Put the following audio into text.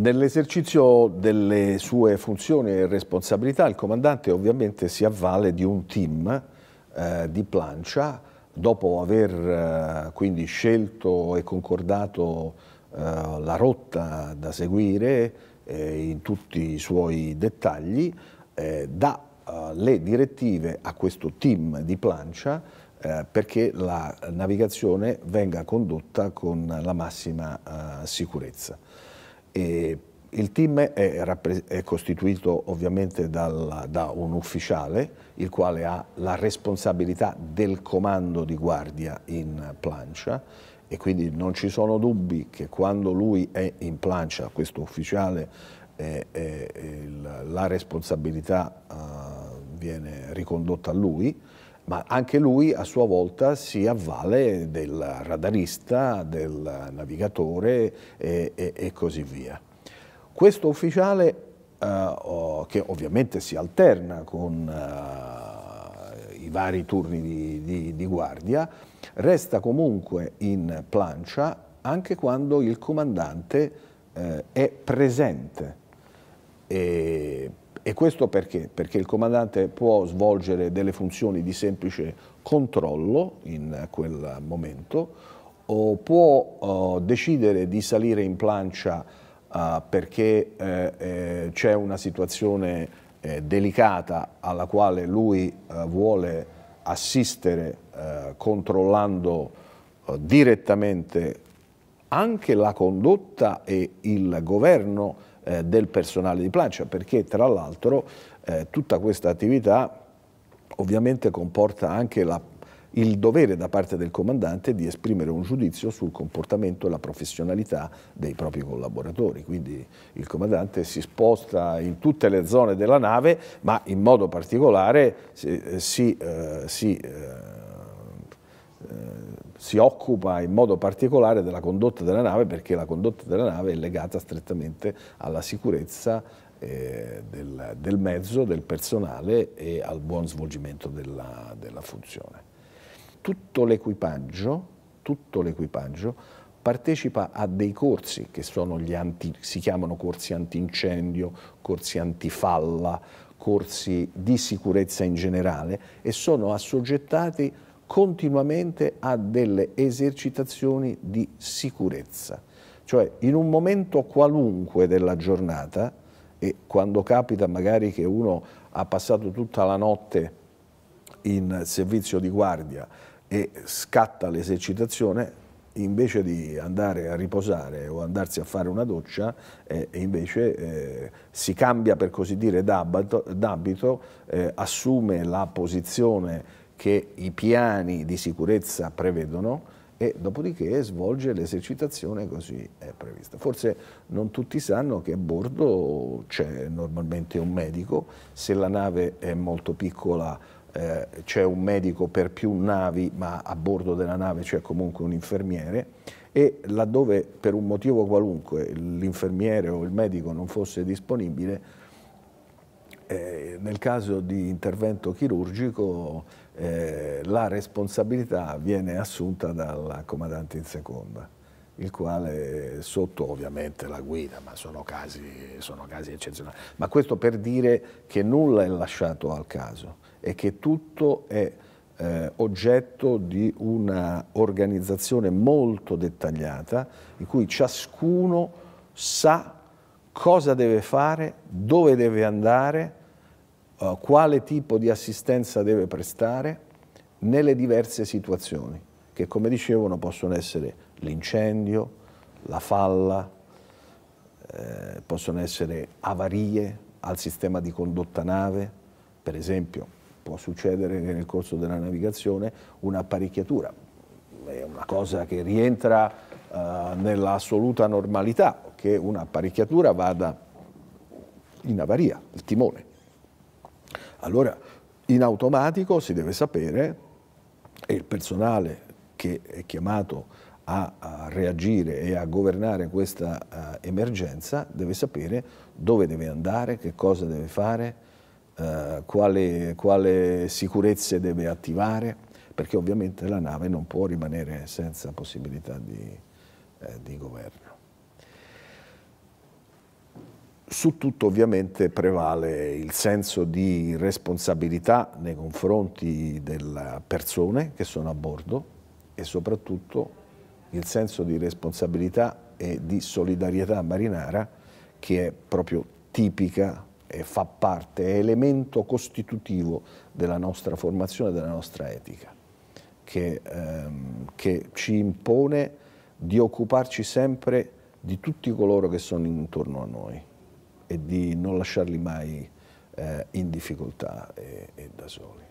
Nell'esercizio delle sue funzioni e responsabilità il comandante ovviamente si avvale di un team eh, di plancia dopo aver eh, quindi scelto e concordato eh, la rotta da seguire eh, in tutti i suoi dettagli, eh, dà eh, le direttive a questo team di plancia perché la navigazione venga condotta con la massima sicurezza. E il team è, è costituito ovviamente dal, da un ufficiale, il quale ha la responsabilità del comando di guardia in plancia e quindi non ci sono dubbi che quando lui è in plancia, questo ufficiale, eh, eh, la responsabilità eh, viene ricondotta a lui ma anche lui a sua volta si avvale del radarista, del navigatore e, e, e così via. Questo ufficiale, eh, che ovviamente si alterna con eh, i vari turni di, di, di guardia, resta comunque in plancia anche quando il comandante eh, è presente. E e questo perché? Perché il comandante può svolgere delle funzioni di semplice controllo in quel momento o può eh, decidere di salire in plancia eh, perché eh, eh c'è una situazione eh, delicata alla quale lui eh, vuole assistere controllando direttamente anche la condotta e il governo eh, del personale di plancia, perché tra l'altro eh, tutta questa attività ovviamente comporta anche la, il dovere da parte del comandante di esprimere un giudizio sul comportamento e la professionalità dei propri collaboratori. Quindi il comandante si sposta in tutte le zone della nave, ma in modo particolare si, eh, si, eh, si eh, si occupa in modo particolare della condotta della nave perché la condotta della nave è legata strettamente alla sicurezza eh, del, del, mezzo, del personale e al buon svolgimento della, della funzione. Tutto l'equipaggio, tutto l'equipaggio partecipa a dei corsi che anti, si chiamano corsi antincendio, corsi antifalla, corsi di sicurezza in generale e sono assoggettati a continuamente a delle esercitazioni di sicurezza. Cioè in un momento qualunque della giornata, e quando capita magari che uno ha passato tutta la notte in servizio di guardia e scatta l'esercitazione, invece di andare a riposare o andarsi a fare una doccia, eh, invece eh, si cambia per così dire d'abito, eh, assume la posizione che i piani di sicurezza prevedono e dopodiché svolge l'esercitazione così è prevista. Forse non tutti sanno che a bordo c'è normalmente un medico, se la nave è molto piccola eh, c'è un medico per più navi, ma a bordo della nave c'è comunque un infermiere e laddove per un motivo qualunque l'infermiere o il medico non fosse disponibile, eh, nel caso di intervento chirurgico eh, la responsabilità viene assunta dal comandante in seconda, il quale sotto ovviamente la guida, ma sono casi, sono casi eccezionali. Ma questo per dire che nulla è lasciato al caso e che tutto è eh, oggetto di un'organizzazione molto dettagliata in cui ciascuno sa cosa deve fare, dove deve andare, eh, quale tipo di assistenza deve prestare nelle diverse situazioni, che come dicevano possono essere l'incendio, la falla, eh, possono essere avarie al sistema di condotta nave, per esempio può succedere che nel corso della navigazione un'apparecchiatura, è una cosa che rientra eh, nell'assoluta normalità, che un'apparecchiatura vada in avaria, il timone, allora in automatico si deve sapere e il personale che è chiamato a, reagire e a governare questa uh, emergenza deve sapere dove deve andare, che cosa deve fare, uh, quale, quale sicurezze deve attivare, perché ovviamente la nave non può rimanere senza possibilità di, eh, di governo. Su tutto ovviamente prevale il senso di responsabilità nei confronti delle persone che sono a bordo e soprattutto il senso di responsabilità e di solidarietà marinara che è proprio tipica e fa parte, è elemento costitutivo della nostra formazione, della nostra etica, che, ehm, che ci impone di occuparci sempre di tutti coloro che sono intorno a noi e di non lasciarli mai eh, in difficoltà e, e da soli.